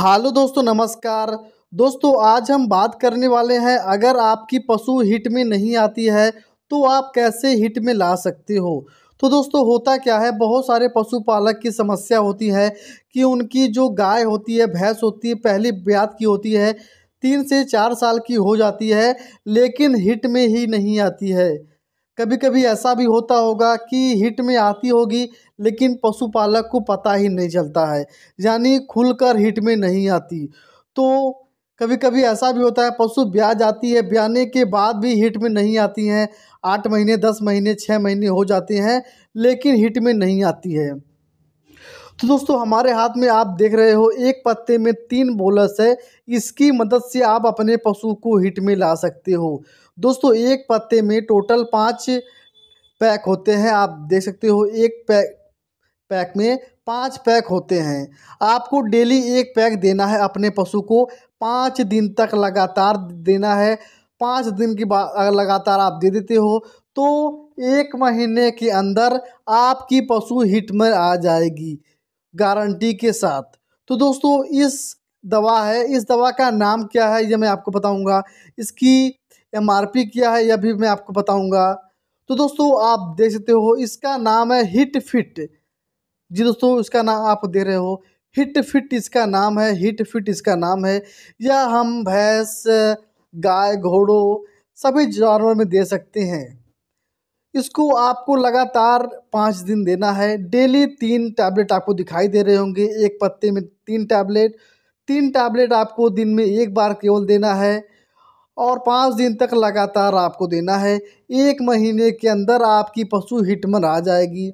hello दोस्तों नमस्कार दोस्तों आज हम बात करने वाले हैं अगर आपकी पशु हिट में नहीं आती है तो आप कैसे हिट में ला सकते हो तो दोस्तों होता क्या है बहुत सारे पशुपालक की समस्या होती है कि उनकी जो गाय होती है भैंस होती है पहली ब्यात की होती है तीन से चार साल की हो जाती है लेकिन हिट में ही नहीं आती है कभी कभी ऐसा भी होता होगा कि हिट में आती होगी लेकिन पशुपालक को पता ही नहीं चलता है यानी खुलकर हिट में नहीं आती तो कभी कभी ऐसा भी होता है पशु ब्याह जाती है ब्याने के बाद भी हिट में नहीं आती हैं आठ महीने दस महीने छः महीने हो जाते हैं लेकिन हिट में नहीं आती है तो दोस्तों हमारे हाथ में आप देख रहे हो एक पत्ते में तीन बोलस है इसकी मदद से आप अपने पशु को हिट में ला सकते हो दोस्तों एक पत्ते में टोटल पाँच पैक होते हैं आप देख सकते हो एक पैक पैक में पाँच पैक होते हैं आपको डेली एक पैक देना है अपने पशु को पाँच दिन तक लगातार देना है पाँच दिन की बात लगातार आप दे देते हो तो एक महीने के अंदर आपकी पशु हिट में आ जाएगी गारंटी के साथ तो दोस्तों इस दवा है इस दवा का नाम क्या है ये मैं आपको बताऊंगा इसकी एम क्या है यह भी मैं आपको बताऊंगा तो दोस्तों आप देख सकते हो इसका नाम है हिट फिट जी दोस्तों इसका नाम आप दे रहे हो हिट फिट इसका नाम है हिट फिट इसका नाम है यह हम भैंस गाय घोड़ों सभी जानवर में दे सकते हैं इसको आपको लगातार पाँच दिन देना है डेली तीन टैबलेट आपको दिखाई दे रहे होंगे एक पत्ते में तीन टैबलेट तीन टैबलेट आपको दिन में एक बार केवल देना है और पाँच दिन तक लगातार आपको देना है एक महीने के अंदर आपकी पशु हिटमन आ जाएगी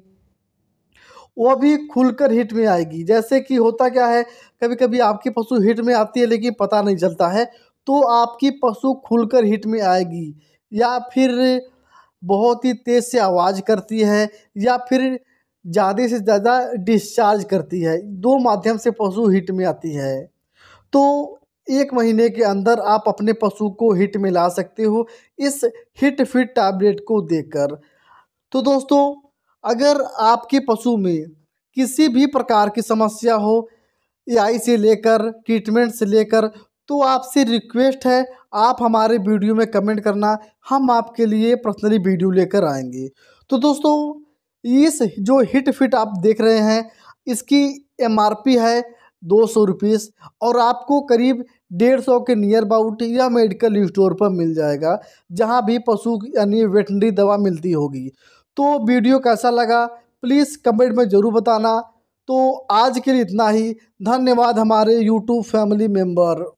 वह भी खुलकर हिट में आएगी जैसे कि होता क्या है कभी कभी आपकी पशु हिट में आती है लेकिन पता नहीं चलता है तो आपकी पशु खुलकर हिट में आएगी या फिर बहुत ही तेज़ से आवाज़ करती है या फिर ज़्यादा से ज़्यादा डिस्चार्ज करती है दो माध्यम से पशु हिट में आती है तो एक महीने के अंदर आप अपने पशु को हिट में ला सकते हो इस हिट फिट टैबलेट को देकर तो दोस्तों अगर आपके पशु में किसी भी प्रकार की समस्या हो आई से लेकर ट्रीटमेंट से लेकर तो आपसे रिक्वेस्ट है आप हमारे वीडियो में कमेंट करना हम आपके लिए पर्सनली वीडियो लेकर आएंगे तो दोस्तों इस जो हिट फिट आप देख रहे हैं इसकी एमआरपी है दो सौ और आपको करीब डेढ़ सौ के नियर अबाउट या मेडिकल स्टोर पर मिल जाएगा जहाँ भी पशु यानी वेटनरी दवा मिलती होगी तो वीडियो कैसा लगा प्लीज़ कमेंट में ज़रूर बताना तो आज के लिए इतना ही धन्यवाद हमारे यूट्यूब फैमिली मेम्बर